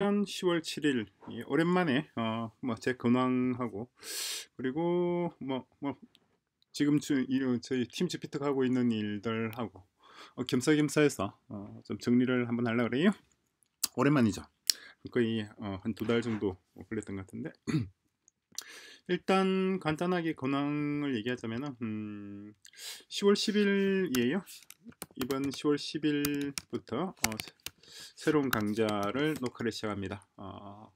10월 7일 오랜만에 어뭐제 근황하고 그리고 뭐뭐 뭐, 지금 주, 저희 팀 주피특 하고 있는 일들하고 어 겸사겸사해서 어좀 정리를 한번 하려 고 그래요. 오랜만이죠. 거의 어, 한두 달 정도 걸렸던 것 같은데 일단 간단하게 근황을 얘기하자면음 10월 10일이에요. 이번 10월 10일부터 새로운 강좌를 녹화를 시작합니다. 어,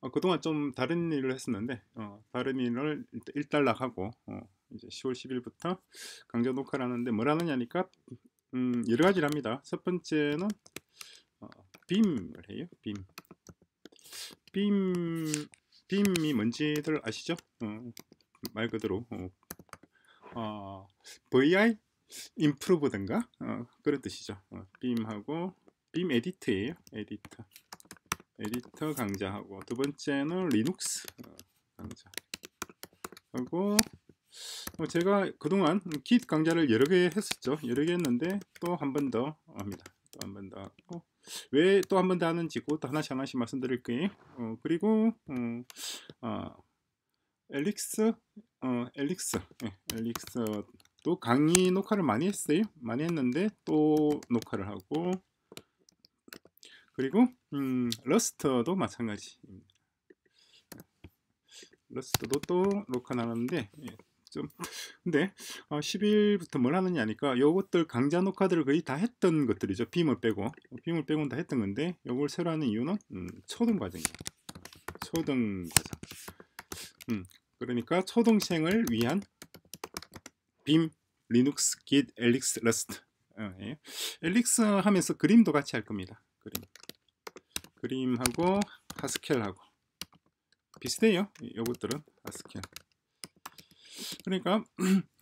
어, 그동안 좀 다른 일을 했었는데 어, 다른 일을 일단락하고 어, 이제 10월 10일부터 강좌 녹화를 하는데 뭘 하느냐니까 음, 여러 가지를 합니다. 첫 번째는 어, 빔을 해요. 빔. 빔, 빔이 뭔지들 아시죠? 어, 말 그대로 어, VI? 인프로브든가 어, 그런 뜻이죠. 어, 빔하고 빔 에디트예요. 에디터. 에디터 강좌하고 두 번째는 리눅스 어, 강좌. 하고 어, 제가 그동안 킷 강좌를 여러 개 했었죠. 여러 개 했는데 또 한 번 더 합니다. 또 한 번 더 하고 왜 또 한 번 더 하는지 그 하나씩 하나씩 말씀드릴 게요 어, 그리고 어, 어, 엘릭스 어, 엘릭스 네, 예, 엘릭스 또 강의 녹화를 많이 했어요. 많이 했는데 또 녹화를 하고 그리고 음, 러스터도 마찬가지입니다. 러스터도 또 로카 나는데 예, 좀 근데 어, 10일부터 뭘 하느냐 니까 요것들 강좌 녹화들을 거의 다 했던 것들이죠. 빔을 빼고 빔을 빼고는 다 했던 건데 요걸 새로 하는 이유는 음, 초등 과정이에요. 초등 과정. 음, 그러니까 초등생을 위한 빔 리눅스 깃 엘릭스 러스트 어, 예. 엘릭스 하면서 그림도 같이 할 겁니다. 그림. 그림하고 하스켈하고 비슷해요 요것들은 하스켈 그러니까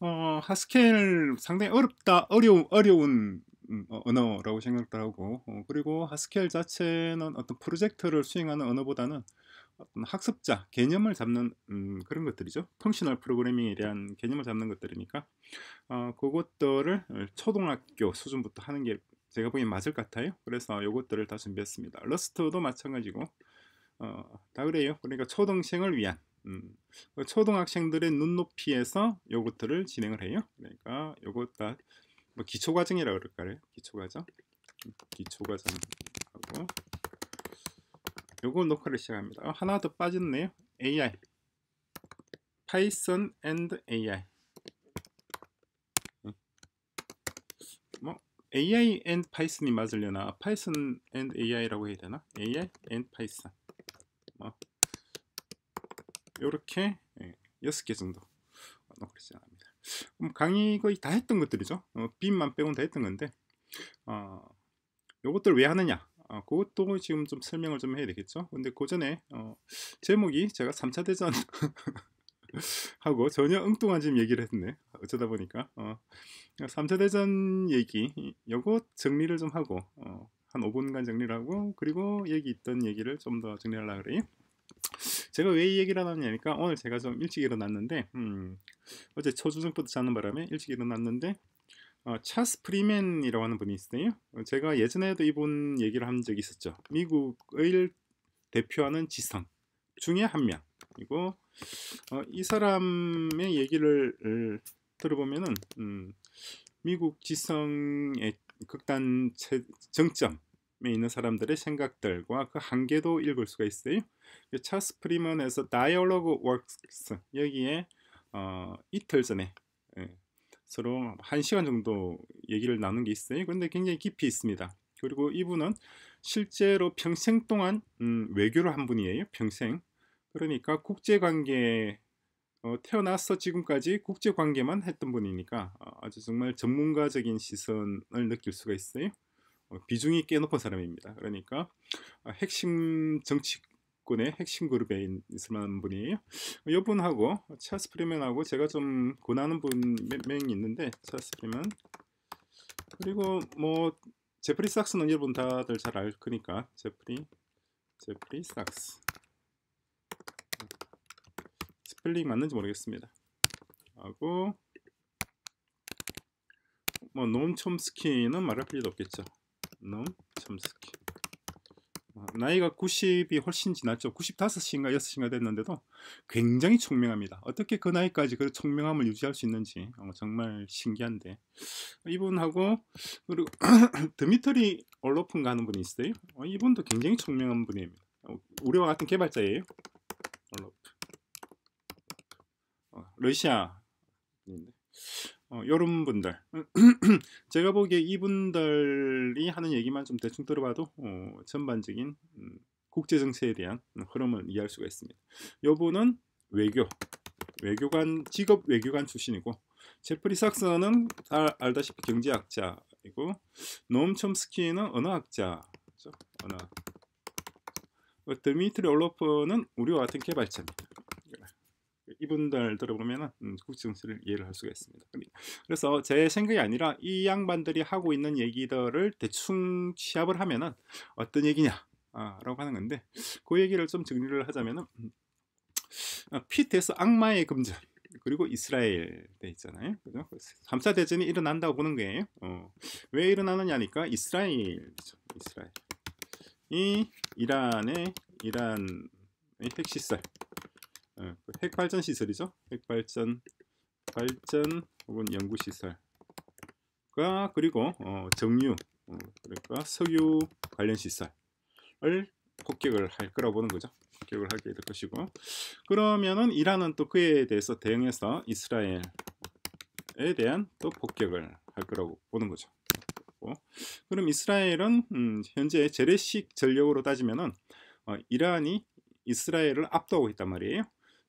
어, 하스켈 상당히 어렵다 어려운 어려운 음, 어, 언어라고 생각도 하고 어, 그리고 하스켈 자체는 어떤 프로젝트를 수행하는 언어보다는 어떤 학습자 개념을 잡는 음, 그런 것들이죠 펑셔널 프로그래밍에 대한 개념을 잡는 것들이니까 어, 그것들을 초등학교 수준부터 하는 게 제가 보기엔 맞을 것 같아요. 그래서 요것들을 다 준비했습니다. 러스트도 마찬가지고 어, 다 그래요. 그러니까 초등생을 위한 음, 그 초등학생들의 눈높이에서 요것들을 진행을 해요. 그러니까 요것 다뭐 기초과정이라 그럴까요? 기초과정, 기초과정하고 요거 녹화를 시작합니다. 어, 하나 더 빠졌네요. AI, Python and AI. AI and Python이 맞으려나 Python and AI라고 해야 되나? AI and Python 뭐 요렇게 예, 6개 정도 넣어버리지 않습니다 그럼 강의 거의 다 했던 것들이죠 어, 빔만 빼곤 다 했던 건데 어, 요것들 왜 하느냐 어, 그것도 지금 좀 설명을 좀 해야 되겠죠 근데 그 전에 어, 제목이 제가 3차 대전 하고 전혀 엉뚱한 지금 얘기를 했네 어쩌다 보니까 어, 3차 대전 얘기 요거 정리를 좀 하고 어, 한 5분간 정리를 하고 그리고 얘기 있던 얘기를 좀 더 정리하려고 그래요 제가 왜 이 얘기를 하냐니까 오늘 제가 좀 일찍 일어났는데 음, 어제 초저녁부터 자는 바람에 일찍 일어났는데 어, 차스 프리맨이라고 하는 분이 있어요 어, 제가 예전에도 이분 얘기를 한 적이 있었죠 미국을 대표하는 지성 중에 한 명이고 어, 이 사람의 얘기를 들어보면은 음, 미국 지성의 극단 정점에 있는 사람들의 생각들과 그 한계도 읽을 수가 있어요. 차스 그 프리먼에서 다이얼로그 웍스 여기에 어, 이틀 전에 예, 서로 한 시간 정도 얘기를 나눈 게 있어요. 그런데 굉장히 깊이 있습니다. 그리고 이분은 실제로 평생 동안 음, 외교를 한 분이에요. 평생. 그러니까 국제관계 어, 태어나서 지금까지 국제 관계만 했던 분이니까 어, 아주 정말 전문가적인 시선을 느낄 수가 있어요. 어, 비중이 꽤 높은 사람입니다. 그러니까 어, 핵심 정치권의 핵심 그룹에 있을 만한 분이에요. 이분하고 어, 찰스 프리맨하고 제가 좀 권하는 분 몇 명이 있는데 찰스 프리맨 그리고 뭐 제프리 삭스는 여러분 다들 잘 알 거니까 제프리 제프리 삭스 스펠링 맞는지 모르겠습니다. 하고 뭐 놈첨스키는 말할 필요도 없겠죠. 놈첨스키 어, 나이가 90이 훨씬 지났죠. 95인가 6인가 됐는데도 굉장히 총명합니다. 어떻게 그 나이까지 그 총명함을 유지할 수 있는지 어, 정말 신기한데 이분하고 그리고 드미터리 얼로픈가 하는 분이 있어요. 어, 이분도 굉장히 총명한 분입니다. 우리와 같은 개발자예요. 러시아 어, 요런 분들 제가 보기에 이분들이 하는 얘기만 좀 대충 들어봐도 어, 전반적인 음, 국제 정세에 대한 흐름을 이해할 수가 있습니다. 여분은 외교 외교관 직업 외교관 출신이고 제프리 삭스는 알, 다시피 경제학자이고 노엄 촘스키는 언어학자 죠 그렇죠? 언어 어, 드미트리 올로프는 우리와 같은 개발자입니다. 이분들 들어보면은 음, 국정치를 이해를 할 수가 있습니다. 그래서 제 생각이 아니라 이 양반들이 하고 있는 얘기들을 대충 취합을 하면은 어떤 얘기냐 아, 라고 하는 건데 그 얘기를 좀 정리를 하자면은 음, 어, 피트에서 악마의 금절 그리고 이스라엘 때 있잖아요. 그죠? 3차 대전이 일어난다고 보는 거예요. 어. 왜 일어나느냐니까 이스라엘 이스라엘. 이 이란의 이란의 핵시설 예, 그 핵발전 시설이죠. 핵발전 발전 혹은 연구 시설과 그리고 어, 정유 어, 그러니까 석유 관련 시설을 폭격을 할 거라고 보는 거죠. 폭격을 하게 될 것이고 그러면은 이란은 또 그에 대해서 대응해서 이스라엘에 대한 또 폭격을 할 거라고 보는 거죠. 그럼 이스라엘은 음, 현재 재래식 전력으로 따지면은 어, 이란이 이스라엘을 압도하고 있단 말이에요.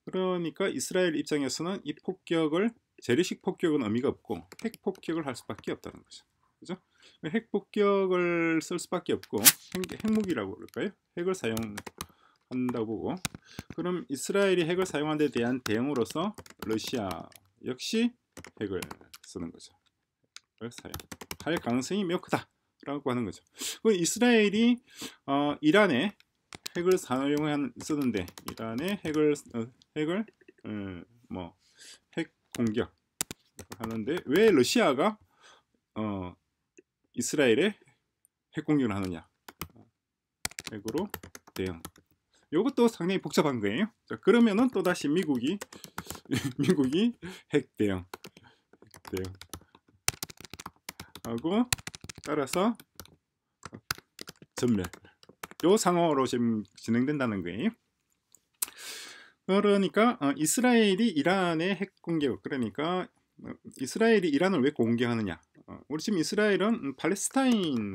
그러니까 이스라엘 입장에서는 이 폭격을 재래식 폭격은 의미가 없고 핵 폭격을 할 수밖에 없다는 거죠. 그죠? 핵 폭격을 쓸 수밖에 없고 핵, 핵무기라고 그럴까요? 핵을 사용한다고 그럼 이스라엘이 핵을 사용한 데 대한 대응으로서 러시아 역시 핵을 쓰는 거죠. 핵을 사용할 가능성이 매우 크다라고 하는 거죠. 이스라엘이 어, 이란에 핵을 사용한 쓰는데 이란에 핵을 어, 핵을 예, 뭐핵 공격 하는데 왜 러시아가 어, 이스라엘에 핵 공격을 하느냐 핵으로 대응 이것도 상당히 복잡한 거예요 자, 그러면은 또다시 미국이 미국이 핵 대응 핵 대응 하고 따라서 전멸 요 상황으로 지금 진행된다는 거예요 그러니까 어, 이스라엘이 이란의 핵 공격 그러니까 어, 이스라엘이 이란을 왜 공격하느냐 어, 우리 지금 이스라엘은 음, 팔레스타인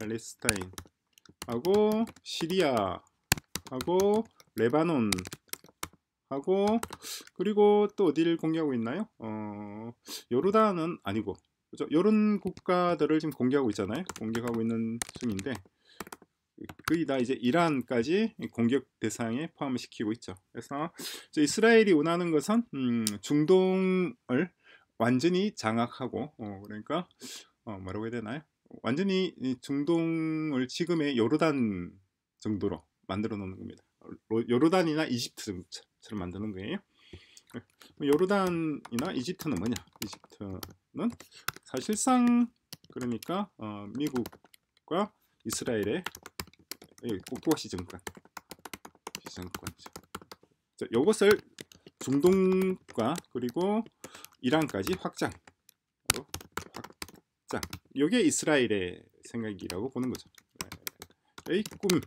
팔레스타인하고 시리아하고 레바논 하고 그리고 또 어디를 공격하고 있나요? 어, 요르단은 아니고 그렇죠? 요런 국가들을 지금 공격하고 있잖아요. 공격하고 있는 중인데 거의 그 다 이제 이란까지 공격 대상에 포함을 시키고 있죠. 그래서 이스라엘이 원하는 것은 음, 중동을 완전히 장악하고 어, 그러니까 어, 뭐라고 해야 되나요? 완전히 중동을 지금의 요르단 정도로 만들어 놓는 겁니다. 요르단이나 이집트처럼 만드는 거예요. 뭐 요르단이나 이집트는 뭐냐? 이집트는 사실상 그러니까 어, 미국과 이스라엘의 또꼭 증권 시증권이죠. 자, 이것을 중동과 그리고 이란까지 확장 확장 이게 이스라엘의 생각이라고 보는 거죠. 에이 네. 꿈.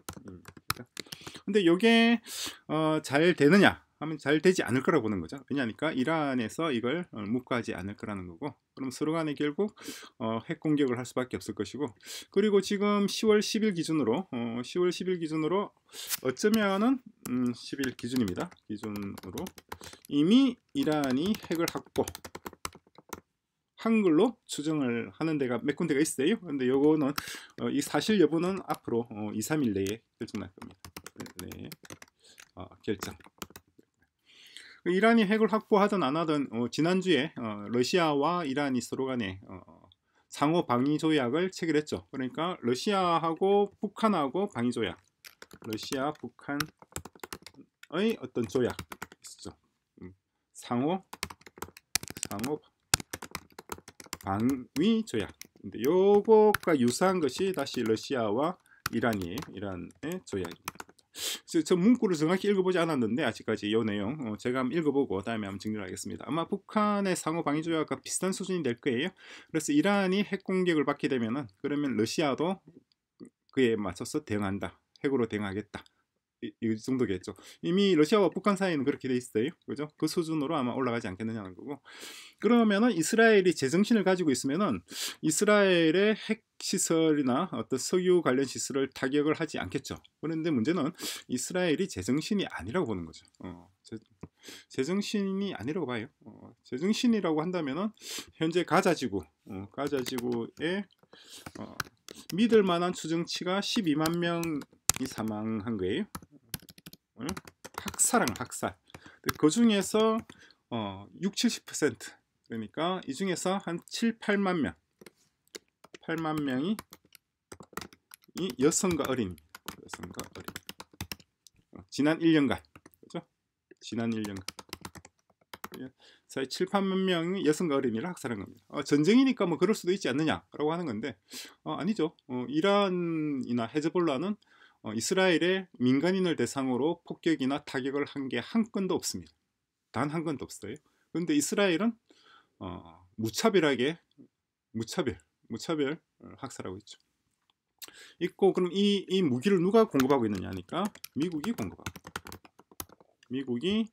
근데 이게 어, 잘 되느냐? 하면 잘 되지 않을 거라고 보는 거죠. 왜냐하니까 이란에서 이걸 어, 묵과하지 않을 거라는 거고 그럼 서로 간에 결국 어, 핵 공격을 할 수밖에 없을 것이고 그리고 지금 10월 10일 기준으로 어, 10월 10일 기준으로 어쩌면은 음, 10일 기준입니다. 기준으로 이미 이란이 핵을 갖고 한글로 추정을 하는 데가 몇 군데가 있어요. 근데 요거는 어, 이 사실 여부는 앞으로 어, 2, 3일 내에 결정날 겁니다. 네. 네. 어, 결정. 이란이 핵을 확보하든 안 하든 어, 지난주에 어, 러시아와 이란이 서로 간에 어, 상호 방위 조약을 체결했죠. 그러니까 러시아하고 북한하고 방위 조약, 러시아 북한의 어떤 조약 있죠. 음, 상호 상호 방위 조약. 근데 요거가 유사한 것이 다시 러시아와 이란이 이란의 조약입니다. 그저 문구를 정확히 읽어보지 않았는데 아직까지 이 내용 어, 제가 한번 읽어보고 다음에 한번 증명을 하겠습니다. 아마 북한의 상호 방위 조약과 비슷한 수준이 될 거예요. 그래서 이란이 핵 공격을 받게 되면은 그러면 러시아도 그에 맞춰서 대응한다. 핵으로 대응하겠다. 이, 이 정도겠죠. 이미 러시아와 북한 사이는 그렇게 돼 있어요. 그죠? 그 수준으로 아마 올라가지 않겠느냐는 거고. 그러면은 이스라엘이 제정신을 가지고 있으면은 이스라엘의 핵 시설이나 어떤 석유 관련 시설을 타격을 하지 않겠죠. 그런데 문제는 이스라엘이 제정신이 아니라고 보는 거죠. 어, 제, 정신이 아니라고 봐요. 어, 제정신이라고 한다면은 현재 가자지구, 어, 가자지구에 어, 믿을 만한 추정치가 12만 명이 사망한 거예요. 학살은 학살. 그 중에서 어, 6, 70% 그러니까 이 중에서 한 7, 8만 명, 8만 명이 이 여성과 어린이, 여성과 어린 어, 지난 1년간, 그죠? 지난 1년간. 사이 7, 8만 명이 여성과 어린이를 학살한 겁니다. 어, 전쟁이니까 뭐 그럴 수도 있지 않느냐라고 하는 건데 어, 아니죠. 어, 이란이나 헤즈볼라는 어, 이스라엘의 민간인을 대상으로 폭격이나 타격을 한 게 한 건도 없습니다. 단 한 건도 없어요. 그런데 이스라엘은 어, 무차별하게 무차별 무차별 어, 학살하고 있죠. 있고 그럼 이, 이 무기를 누가 공급하고 있느냐니까 미국이 공급하고 미국이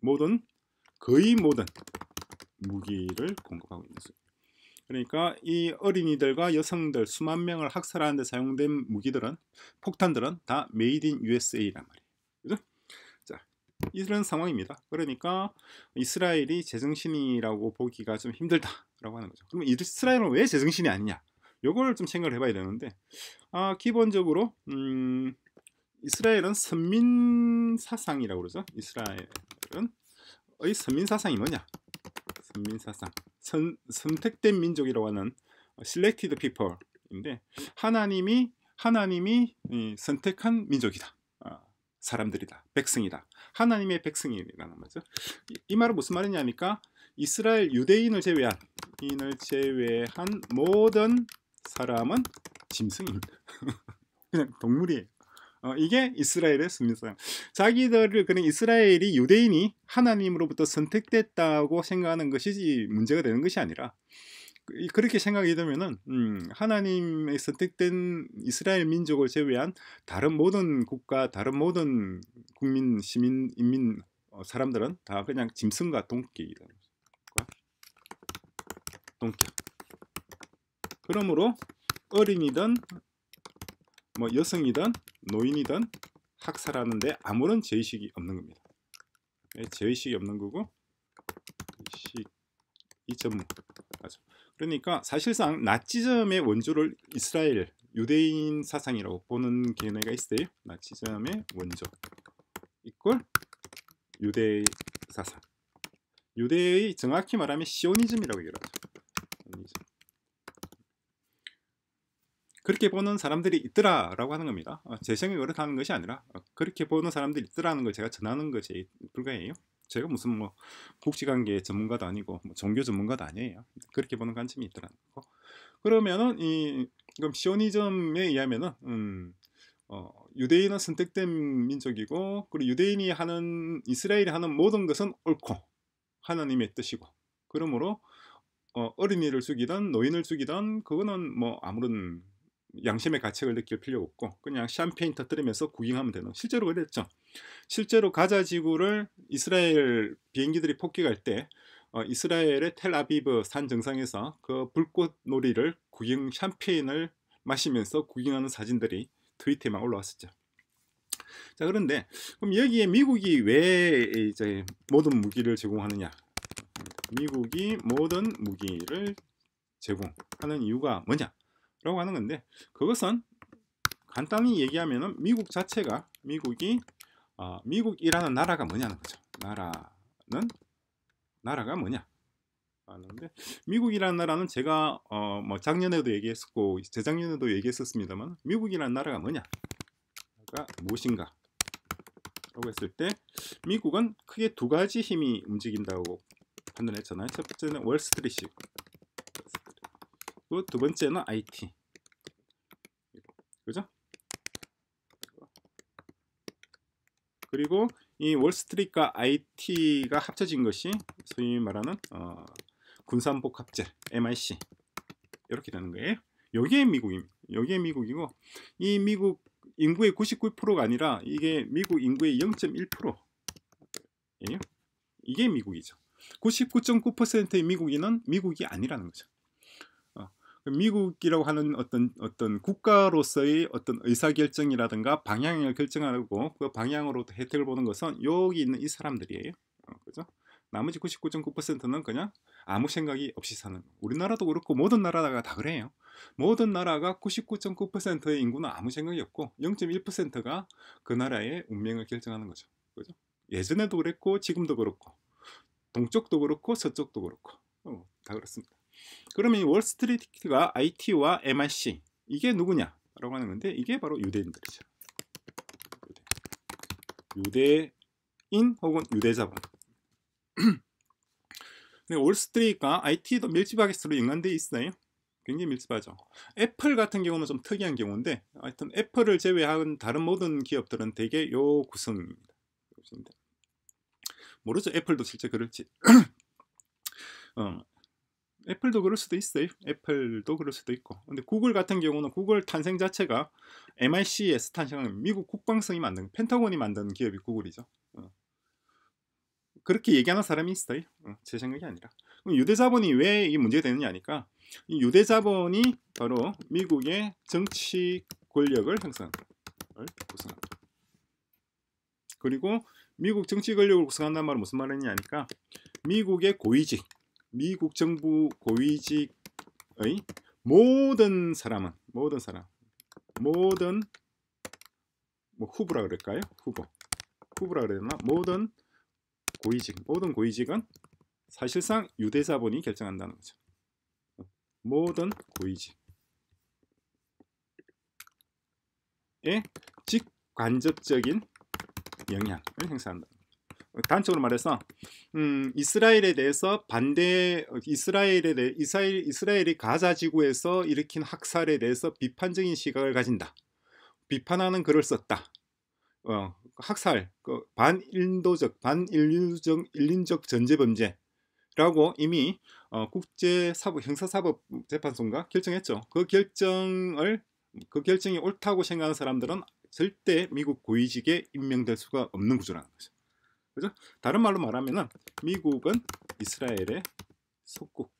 모든 거의 모든 무기를 공급하고 있는 거죠. 그러니까 이 어린이들과 여성들 수만 명을 학살하는 데 사용된 무기들은 폭탄들은 다 메이드 인 USA란 말이에요. 그죠? 자, 이런 상황입니다. 그러니까 이스라엘이 제정신이라고 보기가 좀 힘들다라고 하는 거죠. 그럼 이스라엘은 왜 제정신이 아니냐? 요걸 좀 생각을 해봐야 되는데 아, 기본적으로 음, 이스라엘은 선민 사상이라고 그러죠. 이스라엘은 이 선민 사상이 뭐냐? 선민 사상. 선, 택된 민족이라고 하는 어, selected people인데 하나님이 하나님이 선택한 민족이다. 아, 사람들이다. 백성이다. 하나님의 백성이라는 거죠. 이, 이 말은 무슨 말이냐니까 이스라엘 유대인을 제외한 인을 제외한 모든 사람은 짐승입니다. 그냥 동물이에요. 어, 이게 이스라엘의 승리다 자기들을 그는 그러니까 이스라엘이 유대인이 하나님으로부터 선택됐다고 생각하는 것이 문제가 되는 것이 아니라 그렇게 생각이 되면은 음, 하나님의 선택된 이스라엘 민족을 제외한 다른 모든 국가, 다른 모든 국민, 시민, 인민 어, 사람들은 다 그냥 짐승과 동끼이다. 동끼. 그러므로 어린이든 뭐 여성이든 노인이든 학살하는데 아무런 죄의식이 없는 겁니다. 죄의식이 예, 없는 거고 이전 맞아. 그러니까 사실상 나치즘의 원조를 이스라엘 유대인 사상이라고 보는 견해가 있어요. 나치즘의 원조 이꼴 유대 사상. 유대의 정확히 말하면 시오니즘이라고 얘기 하죠. 그렇게 보는 사람들이 있더라라고 하는 겁니다. 재생이 어, 그렇다는 것이 아니라 어, 그렇게 보는 사람들이 있더라는 걸 제가 전하는 것에 불과해요. 제가 무슨 뭐 국지관계 전문가도 아니고 뭐 종교 전문가도 아니에요. 그렇게 보는 관점이 있더라는 거. 그러면은 이 그럼 시오니즘에 의하면은 음, 어, 유대인은 선택된 민족이고 그리고 유대인이 하는 이스라엘이 하는 모든 것은 옳고 하나님의 뜻이고 그러므로 어, 어린이를 죽이던 노인을 죽이던 그거는 뭐 아무런 양심의 가책을 느낄 필요 없고 그냥 샴페인 터뜨리면서 구경하면 되는 실제로 그랬죠. 실제로 가자 지구를 이스라엘 비행기들이 폭격할 때 어, 이스라엘의 텔아비브 산 정상에서 그 불꽃놀이를 구경 샴페인을 마시면서 구경하는 사진들이 트위터에만 올라왔었죠. 자 그런데 그럼 여기에 미국이 왜 이제 모든 무기를 제공하느냐? 미국이 모든 무기를 제공하는 이유가 뭐냐? 라고 하는 건데 그것은 간단히 얘기하면 미국 자체가 미국이 어, 미국이라는 나라가 뭐냐는 거죠. 나라는 나라가 뭐냐 하는데 미국이라는 나라는 제가 어, 뭐 작년에도 얘기했었고 재작년에도 얘기했었습니다만 미국이라는 나라가 뭐냐 무엇인가 라고 했을 때 미국은 크게 두 가지 힘이 움직인다고 판단했잖아요. 첫 번째는 월스트리트 그리고 두 번째는 IT 그죠? 그리고 이 월스트리트와 IT가 합쳐진 것이 소위 말하는 어, 군산복합재 MIC 이렇게 되는 거예요. 여기에 미국입니 여기에 미국이고 이 미국 인구의 99%가 아니라 이게 미국 인구의 0.1%예요. 이게 미국이죠. 99.9%의 미국인은 미국이 아니라는 거죠. 미국이라고 하는 어떤 어떤 국가로서의 어떤 의사 결정이라든가 방향을 결정하고 그 방향으로 혜택을 보는 것은 여기 있는 이 사람들이에요. 어, 그죠? 나머지 99.9%는 그냥 아무 생각이 없이 사는 우리나라도 그렇고 모든 나라가 다 그래요. 모든 나라가 99.9%의 인구는 아무 생각이 없고 0.1%가 그 나라의 운명을 결정하는 거죠. 그죠? 예전에도 그랬고 지금도 그렇고 동쪽도 그렇고 서쪽도 그렇고 어, 다 그렇습니다. 그러면 이 월스트리트가 IT와 MIC 이게 누구냐라고 하는 건데 이게 바로 유대인들이죠. 유대. 인 혹은 유대자본. 월스트리트가 IT도 밀집하게 서로 연관되어 있어요. 굉장히 밀집하죠. 애플 같은 경우는 좀 특이한 경우인데 하여튼 애플을 제외한 다른 모든 기업들은 대개 요 구성입니다. 모르죠. 애플도 실제 그럴지. 어, 애플도 그럴 수도 있어요. 애플도 그럴 수도 있고. 근데 구글 같은 경우는 구글 탄생 자체가 MIC에서 탄생한 미국 국방성이 만든 펜타곤이 만든 기업이 구글이죠. 어. 그렇게 얘기하는 사람이 있어요. 어, 제 생각이 아니라. 유대자본이 왜 이 문제가 되느냐 하니까 유대자본이 바로 미국의 정치 권력을 형성을 구성한다. 그리고 미국 정치 권력을 구성한다는 말은 무슨 말이냐 하니까 미국의 고위직 미국 정부 고위직의 모든 사람은 모든 사람 모든 뭐 후보라 그럴까요? 후보 후보라 그래야 나 모든 고위직 모든 고위직은 사실상 유대자본이 결정한다는 거죠. 모든 고위직의 직간접적인 영향을 행사한다. 단적으로 말해서 음, 이스라엘에 대해서 반대 이스라엘에 대해 이스라엘 이스라엘이 가자 지구에서 일으킨 학살에 대해서 비판적인 시각을 가진다. 비판하는 글을 썼다. 어, 학살, 그 반인도적, 반인류적, 인륜적 전제범죄라고 이미 어, 국제사법 형사사법재판소가 결정했죠. 그 결정을 그 결정이 옳다고 생각하는 사람들은 절대 미국 고위직에 임명될 수가 없는 구조라는 거죠. 그죠? 다른 말로 말하면 미국은 이스라엘의 속국.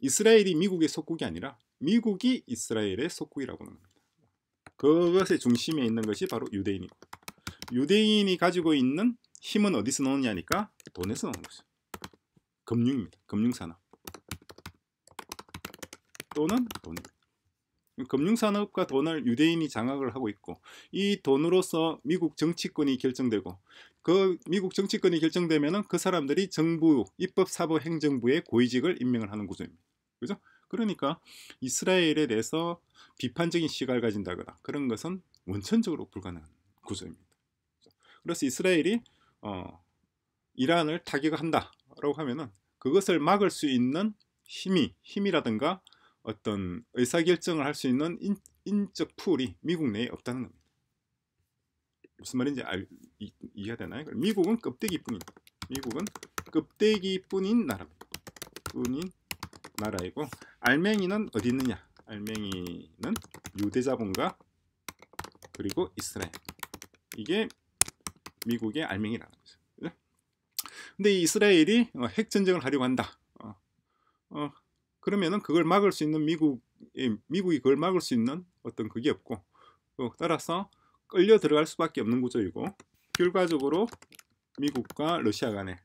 이스라엘이 미국의 속국이 아니라 미국이 이스라엘의 속국이라고 합니다 그것의 중심에 있는 것이 바로 유대인이고 유대인이 가지고 있는 힘은 어디서 나오냐니까 돈에서 나오는 거죠. 금융입니다. 금융산업 또는 돈입니다. 금융산업과 돈을 유대인이 장악을 하고 있고 이 돈으로서 미국 정치권이 결정되고 그 미국 정치권이 결정되면 그 사람들이 정부, 입법, 사법, 행정부의 고위직을 임명을 하는 구조입니다. 그죠? 그러니까 이스라엘에 대해서 비판적인 시각을 가진다거나 그런 것은 원천적으로 불가능한 구조입니다. 그래서 이스라엘이 어, 이란을 타격한다라고 하면은 그것을 막을 수 있는 힘이 힘이라든가 어떤 의사결정을 할 수 있는 인, 적 풀이 미국 내에 없다는 겁니다. 무슨 말인지 알, 이, 해가 되나요? 미국은 껍데기뿐인 미국은 껍데기뿐인 나라 뿐인 나라이고 알맹이는 어디 있느냐? 알맹이는 유대자본과 그리고 이스라엘 이게 미국의 알맹이라는 거죠. 그죠? 데 이스라엘이 어, 핵전쟁을 하려고 한다. 어, 어, 그러면은 그걸 막을 수 있는 미국 미국이 그걸 막을 수 있는 어떤 그게 없고 어, 따라서 끌려 들어갈 수밖에 없는 구조이고 결과적으로 미국과 러시아 간에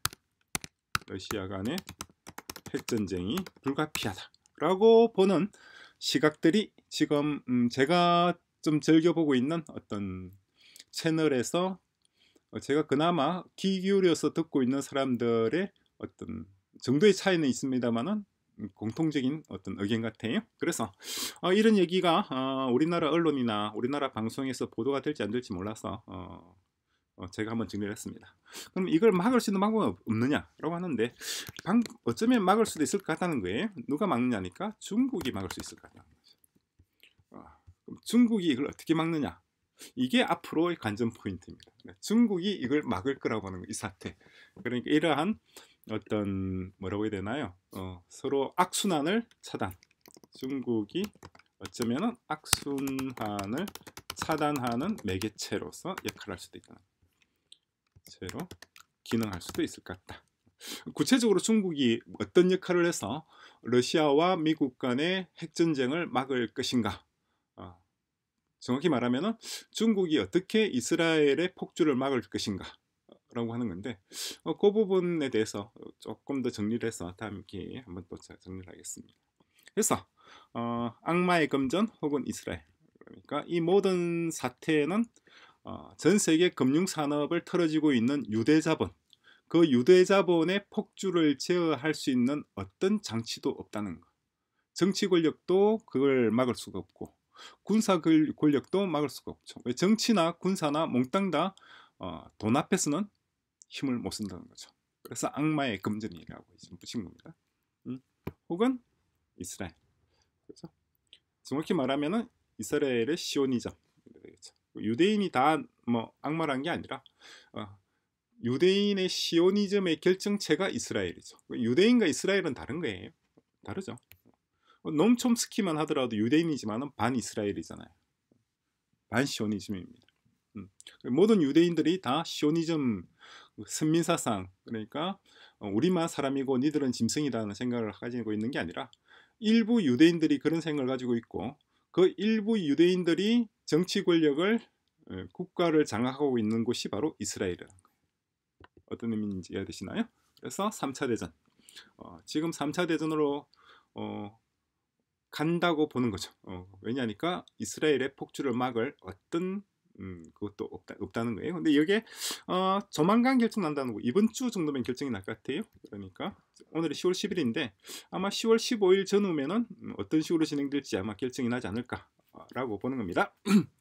러시아 간의 핵전쟁이 불가피하다라고 보는 시각들이 지금 음, 제가 좀 즐겨보고 있는 어떤 채널에서 어, 제가 그나마 귀 기울여서 듣고 있는 사람들의 어떤 정도의 차이는 있습니다만은 공통적인 어떤 의견 같아요. 그래서 어, 이런 얘기가 어, 우리나라 언론이나 우리나라 방송에서 보도가 될지 안 될지 몰라서 어, 어 제가 한번 증례를 했습니다. 그럼 이걸 막을 수 있는 방법은 없느냐라고 하는데 방, 어쩌면 막을 수도 있을 것 같다는 거예요. 누가 막느냐니까 중국이 막을 수 있을 것 같다는 거죠. 아, 그럼 중국이 이걸 어떻게 막느냐? 이게 앞으로의 관전 포인트입니다. 중국이 이걸 막을 거라고 하는 이 사태. 그러니까 이러한 어떤 뭐라고 해야 되나요? 어, 서로 악순환을 차단. 중국이 어쩌면 악순환을 차단하는 매개체로서 역할을 할 수도 있다. 제로 기능할 수도 있을 것 같다. 구체적으로 중국이 어떤 역할을 해서 러시아와 미국 간의 핵전쟁을 막을 것인가? 어, 정확히 말하면 중국이 어떻게 이스라엘의 폭주를 막을 것인가? 라고 하는 건데 어, 그 부분에 대해서 조금 더 정리를 해서 다음 기회에 한번 또 정리를 하겠습니다. 그래서 어, 악마의 금전 혹은 이스라엘 그러니까 이 모든 사태는 어, 전 세계 금융 산업을 틀어지고 있는 유대 자본 그 유대 자본의 폭주를 제어할 수 있는 어떤 장치도 없다는 것. 정치 권력도 그걸 막을 수가 없고 군사 권력도 막을 수가 없죠. 정치나 군사나 몽땅 다 어, 돈 앞에서는 힘을 못 쓴다는 거죠. 그래서 악마의 금전이라고 이제 붙인 겁니다. 응? 혹은 이스라엘. 그렇죠? 정확히 말하면 이스라엘의 시오니즘. 죠 유대인이 다 뭐 악마란 게 아니라 어, 유대인의 시오니즘의 결정체가 이스라엘이죠. 그 유대인과 이스라엘은 다른 거예요. 다르죠. 놈 어, 촘스키만 하더라도 유대인이지만 반 이스라엘이잖아요. 반 시오니즘입니다. 음. 모든 유대인들이 다 시오니즘 선민사상 그러니까 어, 우리만 사람이고 니들은 짐승이라는 생각을 가지고 있는 게 아니라 일부 유대인들이 그런 생각을 가지고 있고 그 일부 유대인들이 정치 권력을 어, 국가를 장악하고 있는 곳이 바로 이스라엘이라요 어떤 의미인지 이해되시나요? 그래서 3차 대전 어, 지금 3차 대전으로 어, 간다고 보는 거죠. 어, 왜냐니까 이스라엘의 폭주를 막을 어떤 음, 그것도 없다, 없다는 거예요. 근데 이게 어, 조만간 결정난다는 거. 이번 주 정도면 결정이 날 것 같아요. 그러니까 오늘이 10월 10일인데 아마 10월 15일 전후면은 어떤 식으로 진행될지 아마 결정이 나지 않을까라고 보는 겁니다.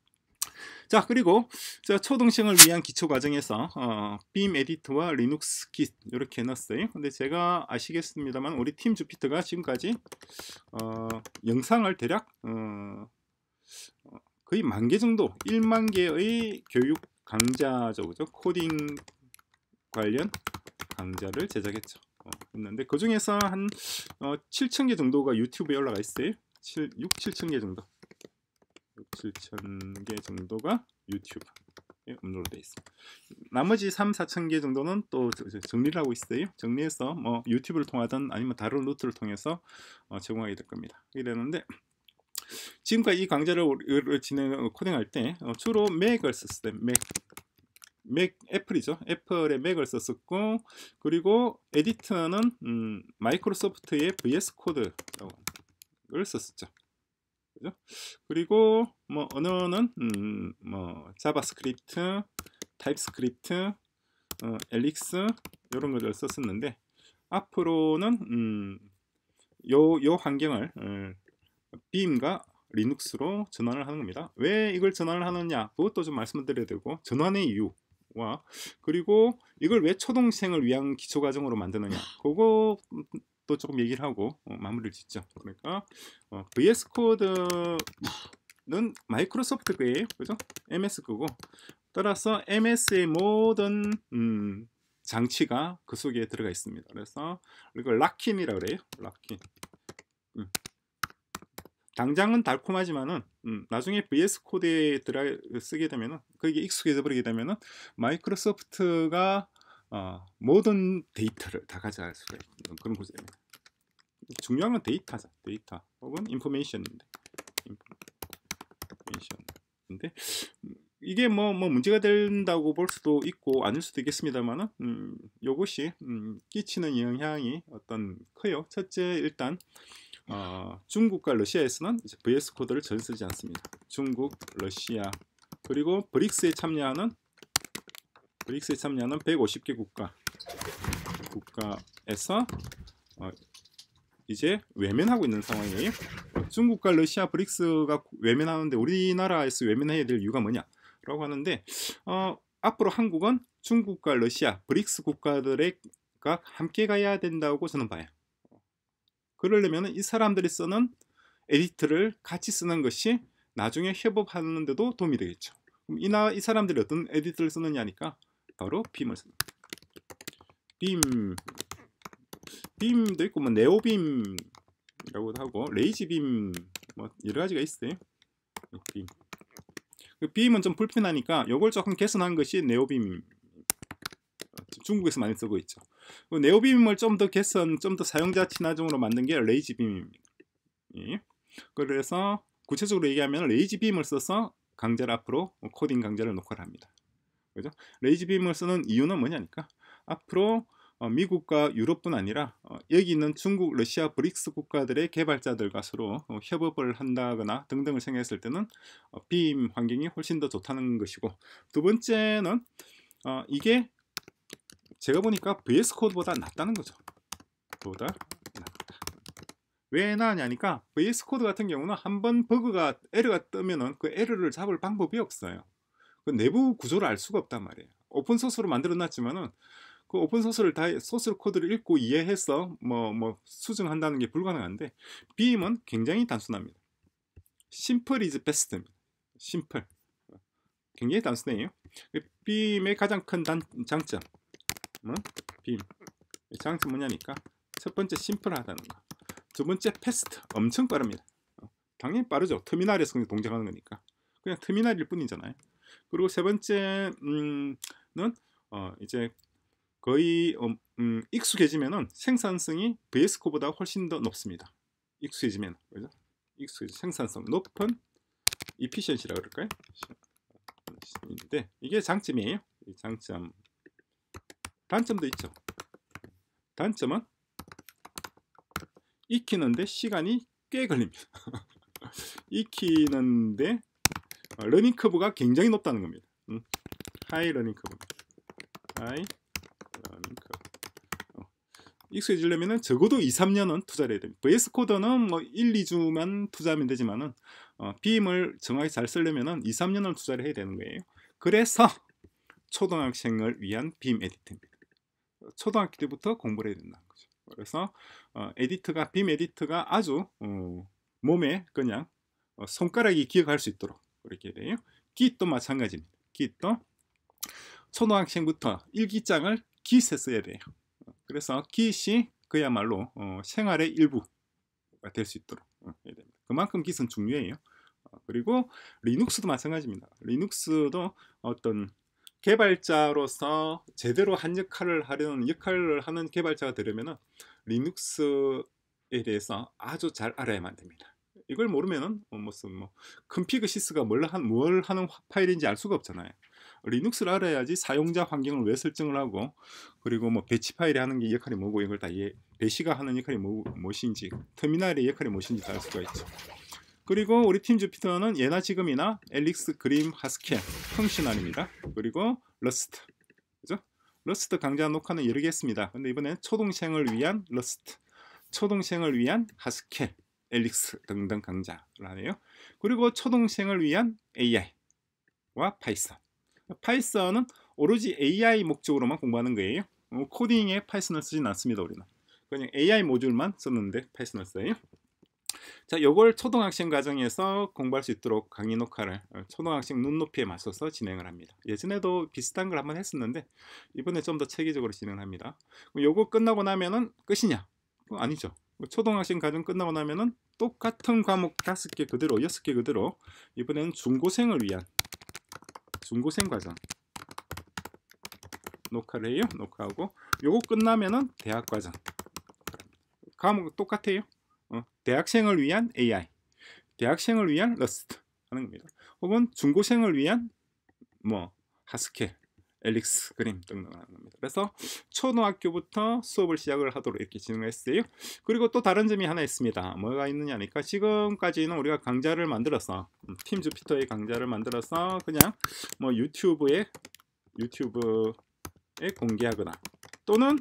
자 그리고 자, 초등생을 위한 기초 과정에서 어, 빔 에디터와 리눅스 킷 이렇게 해놨어요 근데 제가 아시겠습니다만 우리 팀 주피터가 지금까지 어, 영상을 대략 어, 거의 만 개 정도 1만 개의 교육 강좌죠 그죠 코딩 관련 강좌를 제작했죠 어, 했는데 그 중에서 한 어, 7천 개 정도가 유튜브에 올라가 있어요 7, 6, 7천 개 정도 6, 7천 개 정도가 유튜브에 업로드돼 있어 나머지 3, 4천 개 정도는 또 정리를 하고 있어요 정리해서 뭐 유튜브를 통하든 아니면 다른 루트를 통해서 어, 제공하게 될 겁니다 이게 되는데 지금까지 이 강좌를 진행 어, 코딩할 때 어, 주로 맥을 썼어요. 맥. 맥 애플이죠. 애플의 맥을 썼었고 그리고 에디터는 음, 마이크로소프트의 VS 코드를 썼었죠. 그죠? 그리고 뭐 언어는 음, 뭐 자바스크립트, 타입스크립트, 어, 엘릭스 이런 것들 썼었는데 앞으로는 음, 요, 요 환경을 음, 빔과 리눅스로 전환을 하는 겁니다. 왜 이걸 전환을 하느냐? 그것도 좀 말씀드려야 되고 전환의 이유와 그리고 이걸 왜 초등생을 위한 기초 과정으로 만드느냐? 그것도 조금 얘기를 하고 어, 마무리를 짓죠. 그러니까 어, VS 코드는 마이크로소프트 거예요, 그죠? MS 거고 따라서 MS의 모든 음, 장치가 그 속에 들어가 있습니다. 그래서 이걸 락킨이라 고 그래요. 락킨. 음. 당장은 달콤하지만은 음, 나중에 VS 코드에 쓰게 되면은 그게 익숙해져 버리게 되면은 마이크로소프트가 어, 모든 데이터를 다 가져갈 수가 있는 그런 구조입니다. 중요한 건 데이터죠. 데이터 혹은 인포메이션인데 인포메이션인데 이게 뭐, 뭐 문제가 된다고 볼 수도 있고 아닐 수도 있겠습니다만은 음, 이것이 음, 끼치는 영향이 어떤 커요. 첫째 일단 어, 어. 어, 중국과 러시아에서는 이제 VS 코드를 전 쓰지 않습니다. 중국, 러시아 그리고 브릭스에 참여하는 브릭스에 참여하는 150개 국가 국가에서 어, 이제 외면하고 있는 상황이에요. 중국과 러시아 브릭스가 외면하는데 우리나라에서 외면해야 될 이유가 뭐냐라고 하는데 어, 앞으로 한국은 중국과 러시아 브릭스 국가들과 함께 가야 된다고 저는 봐요. 그러려면 이 사람들이 쓰는 에디트를 같이 쓰는 것이 나중에 협업하는 데도 도움이 되겠죠. 그럼 이나 이 사람들이 어떤 에디트를 쓰느냐니까 바로 빔을 씁니다. 빔 빔도 있고 뭐 네오빔이라고도 하고 레이지빔 뭐 여러 가지가 있어요. 빔. 그 빔은 좀 불편하니까 요걸 조금 개선한 것이 네오빔입니다. 중국에서 많이 쓰고 있죠. 그 네오 빔을 좀 더 개선, 좀 더 사용자 친화적으로 만든 게 레이지 빔입니다. 예. 그래서 구체적으로 얘기하면 레이지 빔을 써서 강좌를 앞으로 코딩 강좌를 녹화를 합니다. 그죠? 레이지 빔을 쓰는 이유는 뭐냐니까 앞으로 어, 미국과 유럽뿐 아니라 어, 여기 있는 중국, 러시아, 브릭스 국가들의 개발자들과 서로 어, 협업을 한다거나 등등을 생각했을 때는 빔 환경이 훨씬 더 좋다는 것이고 두 번째는 이게 제가 보니까 VS 코드보다 낫다는 거죠. 보다 왜 나냐니까 VS 코드 같은 경우는 한번 버그가 에러가 뜨면은 그 에러를 잡을 방법이 없어요. 그 내부 구조를 알 수가 없단 말이에요. 오픈 소스로 만들어 놨지만은 그 오픈 소스를 다 소스 코드를 읽고 이해해서 뭐뭐 뭐 수정한다는 게 불가능한데 BM은 굉장히 단순합니다. 심플 이즈 베스트입니다. 심플. 굉장히 단순해요. b 의 가장 큰 단, 장점. 어? 빔 장점 뭐냐니까 첫 번째 심플하다는 거. 두 번째 패스트 엄청 빠릅니다. 어, 당연히 빠르죠. 터미널에서 동작하는 거니까. 그냥 터미널일 뿐이잖아요. 그리고 세 번째는 어, 이제 거의 음, 음, 익숙해지면은 생산성이 VS 코보다 훨씬 더 높습니다. 익숙해지면 그죠? 익숙해지 생산성 높은 이피션시라 그럴까요? 어, 인데 이게 장점이에요. 장점 단점도 있죠. 단점은 익히는데 시간이 꽤 걸립니다. 익히는데 러닝 커브가 굉장히 높다는 겁니다. 음. 하이 러닝 커브. 하이 러닝 커브. 어. 익숙해지려면 적어도 2, 3년은 투자를 해야 됩니다. VS 코드는 뭐 1, 2주만 투자하면 되지만은 어, BM을 정확히 잘 쓰려면은 2, 3년을 투자를 해야 되는 거예요. 그래서 초등학생을 위한 BM 에디터입니다. 초등학교 때부터 공부를 해야 된다는 거죠. 그래서 어, 에디트가 빔 에디트가 아주 어, 몸에 그냥 어, 손가락이 기억할 수 있도록 그렇게 돼요. 기도 마찬가지입니다. 기도 초등학생부터 일기장을 기세 써야 돼요. 그래서 기시 그야말로 어, 생활의 일부가 될 수 있도록 어, 해야 됩니다. 그만큼 기선 중요해요. 어, 그리고 리눅스도 마찬가지입니다. 리눅스도 어떤 개발자로서 제대로 한 역할을 하려는 역할을 하는 개발자가 되려면 리눅스에 대해서 아주 잘 알아야만 됩니다. 이걸 모르면은 뭐 무슨 뭐 컨피그시스가 뭘, 하는 파일인지 알 수가 없잖아요. 리눅스를 알아야지 사용자 환경을 왜 설정을 하고 그리고 뭐 배치 파일이 하는 게 역할이 뭐고 이걸 다 이해 예, 배시가 하는 역할이 뭐, 무엇인지 터미널의 역할이 무엇인지 다 알 수가 있죠. 그리고 우리 팀 주피터는 예나 지금이나 엘릭스 그림 하스켈 펑시널입니다. 그리고 러스트 그죠? 러스트 강좌 녹화는 여러 개 했습니다. 근데 이번엔 초동생을 위한 러스트 초동생을 위한 하스켈 엘릭스 등등 강좌를 하네요. 그리고 초동생을 위한 AI와 파이썬 파이썬은 오로지 AI 목적으로만 공부하는 거예요. 어, 코딩에 파이썬을 쓰진 않습니다. 우리는 그냥 AI 모듈만 썼는데 파이썬을 써요. 자, 요걸 초등학생 과정에서 공부할 수 있도록 강의 녹화를 어, 초등학생 눈높이에 맞춰서 진행을 합니다. 예전에도 비슷한 걸 한번 했었는데 이번에 좀 더 체계적으로 진행합니다. 요거 끝나고 나면은 끝이냐? 어, 아니죠. 초등학생 과정 끝나고 나면은 똑같은 과목 다섯 개 그대로 여섯 개 그대로 이번에는 중고생을 위한 중고생 과정 녹화를 해요. 녹화하고 요거 끝나면은 대학 과정 과목 똑같아요. 대학생을 위한 AI, 대학생을 위한 러스트 하는 겁니다. 혹은 중고생을 위한 뭐 하스켈, 엘릭스, 그림 등등 하는 겁니다. 그래서 초등학교부터 수업을 시작을 하도록 이렇게 진행했어요. 그리고 또 다른 점이 하나 있습니다. 뭐가 있느냐 하니까 지금까지는 우리가 강좌를 만들어서 음, 팀 주피터의 강좌를 만들어서 그냥 뭐 유튜브에 유튜브에 공개하거나 또는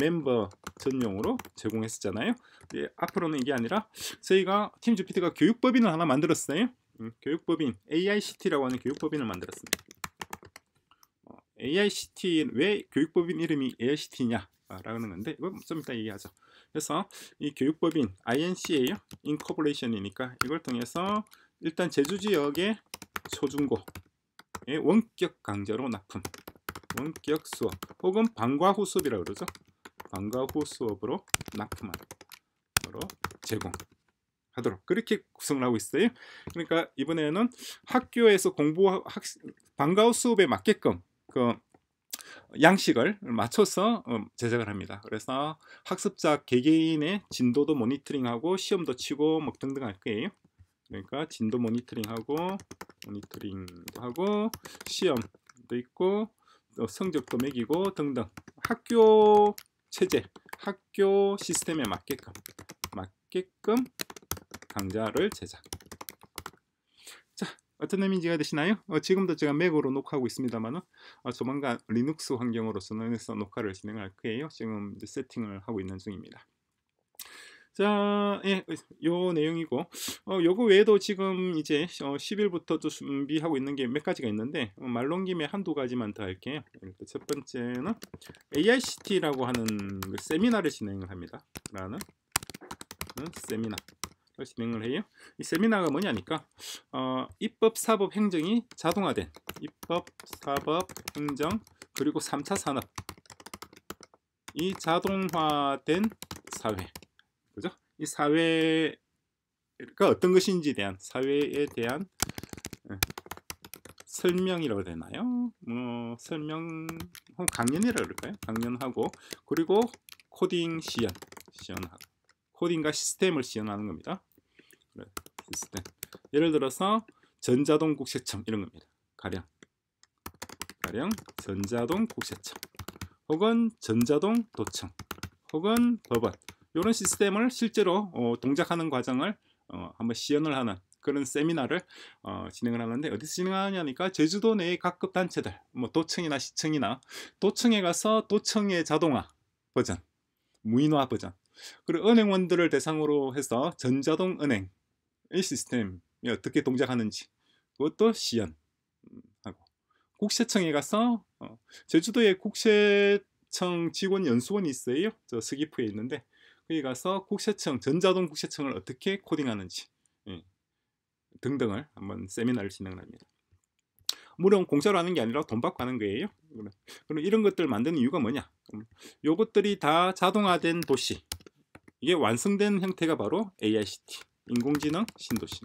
멤버 전용으로 제공했었잖아요. 예, 앞으로는 이게 아니라 저희가 팀 주피트가 교육법인을 하나 만들었어요. 음, 교육법인 AICT라고 하는 교육법인을 만들었습니다. 어, AICT 왜 교육법인 이름이 AICT냐라는 건데 이건 좀 이따 얘기하죠. 그래서 이 교육법인 INC예요. i n c o o r p r a t i o n 이니까 이걸 통해서 일단 제주 지역의 초중고의 원격 강제로 납품, 원격 수업 혹은 방과 후 수업이라고 그러죠. 방과 후 수업으로 납품하는 제공하도록 그렇게 구성을 하고 있어요. 그러니까 이번에는 학교에서 공부 학 방과후 수업에 맞게끔 그 양식을 맞춰서 어, 제작을 합니다. 그래서 학습자 개개인의 진도도 모니터링하고 시험도 치고 뭐 등등 할 거예요. 그러니까 진도 모니터링하고 모니터링하고 시험도 있고 성적도 매기고 등등 학교 체제, 학교 시스템에 맞게끔 있게끔 강좌를 제작 자 어떤 의미인지가 되시나요? 어, 지금도 제가 맥으로 녹화하고 있습니다만 어, 조만간 리눅스 환경으로서는 해서 녹화를 진행할 거예요 지금 세팅을 하고 있는 중입니다 자, 예, 요 내용이고, 어, 요거 외에도 지금 이제 어, 10일부터 또 준비하고 있는 게 몇 가지가 있는데, 어, 말론 김에 한두 가지만 더 할게요. 첫 번째는 AICT라고 하는 그 세미나를 진행을 합니다. 라는 세미나를 진행을 해요. 이 세미나가 뭐냐니까 어, 입법, 사법, 행정이 자동화된 입법, 사법, 행정 그리고 3차 산업 이 자동화된 사회 그죠? 이 사회가 어떤 것인지 대한 사회에 대한 예, 설명이라고 되나요? 어, 설명 강연이라고 그럴까요? 강연하고 그리고 코딩 시연 시연하고 코딩과 시스템을 지원하는 겁니다. 시스템. 예를 들어서 전자동 국세청 이런 겁니다. 가령 가령 전자동 국세청 혹은 전자동 도청 혹은 법원 이런 시스템을 실제로 어, 동작하는 과정을 어, 한번 시연을 하는 그런 세미나를 어, 진행을 하는데 어디서 진행하냐니까 제주도 내의 각급 단체들 뭐 도청이나 시청이나 도청에 가서 도청의 자동화 버전 무인화 버전 그리고 은행원들을 대상으로 해서 전자동 은행 의 시스템이 어떻게 동작하는지 그것도 시연하고 국세청에 가서 어, 제주도에 국세청 직원 연수원이 있어요. 저 서귀포에 있는데 거기 가서 국세청 전자동 국세청을 어떻게 코딩하는지 예, 등등을 한번 세미나를 진행합니다. 물론 공짜로 하는 게 아니라 돈 받고 하는 거예요. 그럼 이런 것들 만드는 이유가 뭐냐? 요것들이 다 자동화된 도시, 이게 완성된 형태가 바로 AICT 인공지능 신도시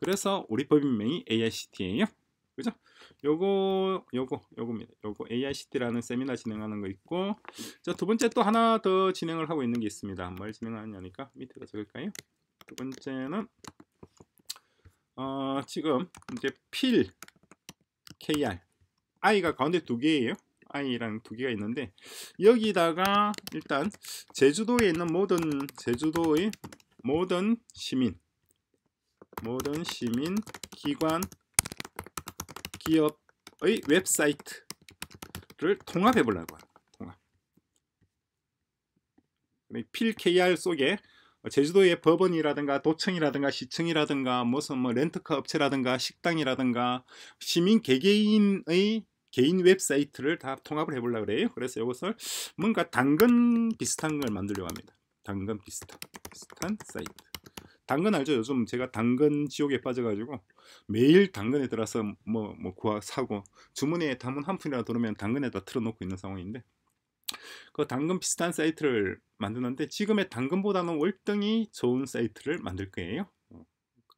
그래서 우리 법인명이 AICT예요 그죠? 요거 요거 요겁니다 요거 AICT라는 세미나 진행하는 거 있고 자두 번째 또 하나 더 진행을 하고 있는 게 있습니다 뭘진행하냐니까 밑에다 적을까요? 두 번째는 어, 지금 이제 필 KR i가 가운데 두 개예요 i랑 두 개가 있는데 여기다가 일단 제주도에 있는 모든 제주도의 모든 시민 모든 시민 기관 기업의 웹사이트를 통합해 보려고 합니다. 통합. 필 KR 속에 제주도의 법원이라든가 도청이라든가 시청이라든가 무슨 뭐 렌트카 업체라든가 식당이라든가 시민 개개인의 개인 웹사이트를 다 통합을 해보려 고 그래요. 그래서 이것을 뭔가 당근 비슷한 걸 만들려고 합니다. 당근 비슷한 비슷한 사이트. 당근 알죠? 요즘 제가 당근 지옥에 빠져가지고 매일 당근에 들어서 뭐, 뭐 구하 사고 주문에 담은 한 푼이라도 들어오면 당근에다 틀어놓고 있는 상황인데 그 당근 비슷한 사이트를 만드는데 지금의 당근보다는 월등히 좋은 사이트를 만들 거예요. 어,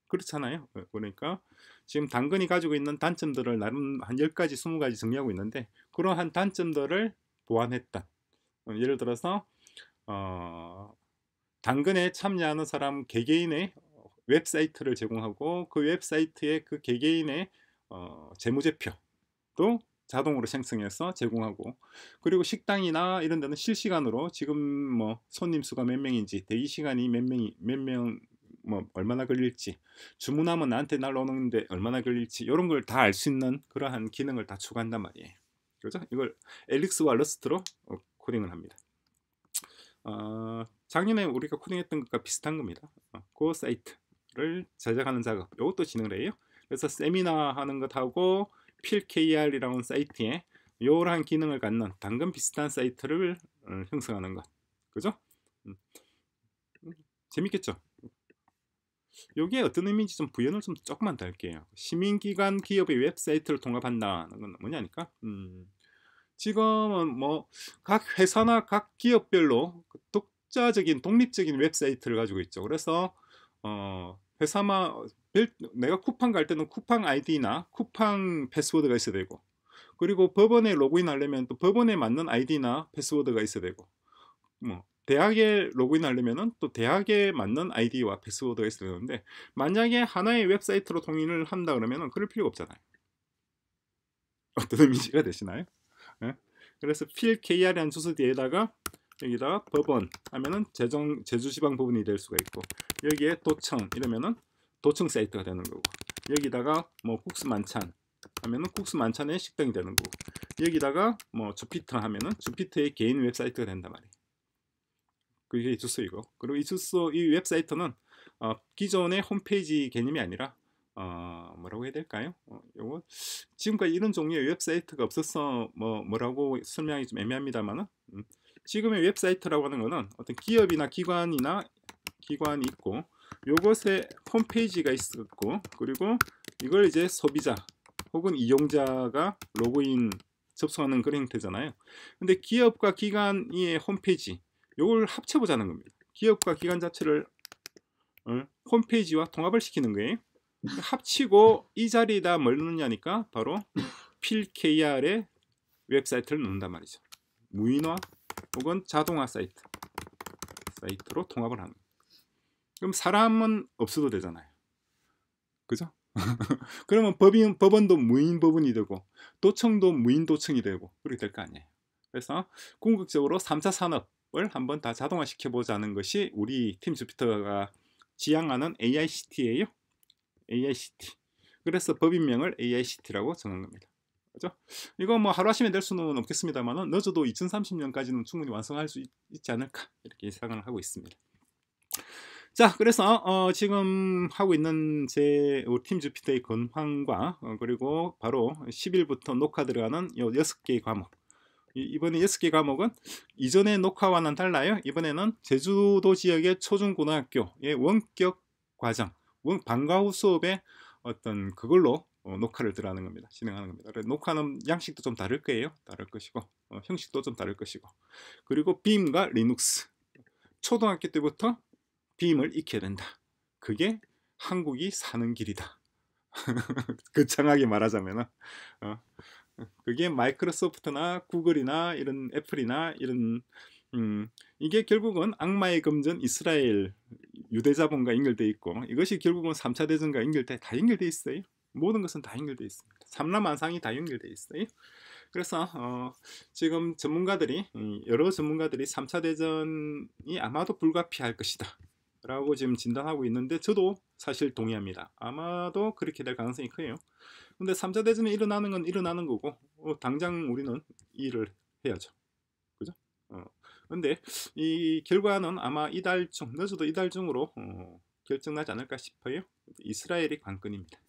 그렇잖아요. 어, 그러니까 지금 당근이 가지고 있는 단점들을 나름 한 10가지, 20가지 정리하고 있는데 그러한 단점들을 보완했다. 어, 예를 들어서 어, 당근에 참여하는 사람 개개인의 웹사이트를 제공하고 그 웹사이트에 그 개개인의 어, 재무제표도 자동으로 생성해서 제공하고 그리고 식당이나 이런 데는 실시간으로 지금 뭐 손님 수가 몇 명인지 대기 시간이 몇 명이 몇명 뭐 얼마나 걸릴지 주문하면 나한테 날라오는데 얼마나 걸릴지 이런 걸 다 알 수 있는 그러한 기능을 다 추가한단 말이에요. 그죠? 이걸 엘릭스와 러스트로 어, 코딩을 합니다. 어, 작년에 우리가 코딩했던 것과 비슷한 겁니다. 그 사이트를 제작하는 작업 이것도 진행을 해요. 그래서 세미나 하는 것하고 필KR이라는 사이트에 이러한 기능을 갖는 당근 비슷한 사이트를 어, 형성하는 것. 그죠? 음. 재밌겠죠? 여기에 어떤 의미인지 좀 부연을 좀 조금만 더 할게요. 시민기관 기업의 웹사이트를 통합한다는 건 뭐냐니까. 음, 지금은 뭐 각 회사나 각 기업별로 독자적인 독립적인 웹사이트를 가지고 있죠. 그래서 어, 회사만 내가 쿠팡 갈 때는 쿠팡 아이디나 쿠팡 패스워드가 있어야 되고 그리고 법원에 로그인 하려면 또 법원에 맞는 아이디나 패스워드가 있어야 되고 뭐 대학에 로그인하려면또 대학에 맞는 아이디와 패스워드가 있어야 되는데 만약에 하나의 웹사이트로 통일을 한다 그러면 그럴 필요가 없잖아요. 어떤 의미가 지 되시나요? 네? 그래서 필 kr이라는 주소 뒤에다가 여기다가 법원 하면은 재정 제주지방 부분이 될 수가 있고 여기에 도청 이러면은 도청 사이트가 되는 거고 여기다가 뭐 국수 만찬 하면은 국수 만찬의 식당이 되는 거고 여기다가 뭐 주피터 하면은 주피터의 개인 웹사이트가 된단 말이에요. 그게 이투스이고 그리고 이투스 이 웹사이트는 어, 기존의 홈페이지 개념이 아니라 어, 뭐라고 해야 될까요? 어, 요거 지금까지 이런 종류의 웹사이트가 없어서 뭐 뭐라고 설명이 좀 애매합니다만은 음, 지금의 웹사이트라고 하는 것은 어떤 기업이나 기관이나 기관이 있고 요것에 홈페이지가 있었고 그리고 이걸 이제 소비자 혹은 이용자가 로그인 접속하는 그런 형태잖아요. 근데 기업과 기관의 홈페이지 이걸 합쳐보자는 겁니다. 기업과 기관 자체를 어, 홈페이지와 통합을 시키는 거예요. 합치고 이 자리에다 뭘 넣느냐니까 바로 필KR의 웹사이트를 넣는단 말이죠. 무인화 혹은 자동화 사이트 사이트로 통합을 하는 그럼 사람은 없어도 되잖아요. 그죠? 그러면 법인, 법원도 무인 법원이 되고 도청도 무인 도청이 되고 그렇게 될 거 아니에요. 그래서 궁극적으로 3차 산업 작업을 한번 다 자동화 시켜보자는 것이 우리 팀 주피터가 지향하는 AICT예요. AICT. 그래서 법인명을 AICT라고 정한 겁니다. 그죠? 이거 뭐 하루 아침에 될 수는 없겠습니다만 늦어도 2030년까지는 충분히 완성할 수 있, 지 않을까 이렇게 예상을 하고 있습니다. 자, 그래서 어, 지금 하고 있는 제팀 주피터의 건황과 어, 그리고 바로 10일부터 녹화 들어가는 요 6개의 과목 이번에 6개 과목은 이전의 녹화와는 달라요. 이번에는 제주도 지역의 초중고등학교의 원격 과정, 방과 후 수업의 어떤 그걸로 어, 녹화를 들어가는 겁니다. 진행하는 겁니다. 녹화는 양식도 좀 다를 거예요. 다를 것이고 어, 형식도 좀 다를 것이고 그리고 빔과 리눅스 초등학교 때부터 빔을 익혀야 된다. 그게 한국이 사는 길이다. 거창하게 말하자면 어. 그게 마이크로소프트나 구글이나 이런 애플이나 이런 음, 이게 결국은 악마의 검전 이스라엘 유대자본과 연결돼 있고 이것이 결국은 3차 대전과 연결돼 다 연결돼 있어요. 모든 것은 다 연결돼 있습니다. 삼라만상이 다 연결돼 있어요. 그래서 어, 지금 전문가들이 여러 전문가들이 3차 대전이 아마도 불가피할 것이다. 라고 지금 진단하고 있는데 저도 사실 동의합니다. 아마도 그렇게 될 가능성이 커요. 근데 3차 대전이 일어나는 건 일어나는 거고 어, 당장 우리는 일을 해야죠. 그죠? 어. 근데 이 결과는 아마 이달 중, 늦어도 이달 중으로 어, 결정나지 않을까 싶어요. 이스라엘이 관건입니다.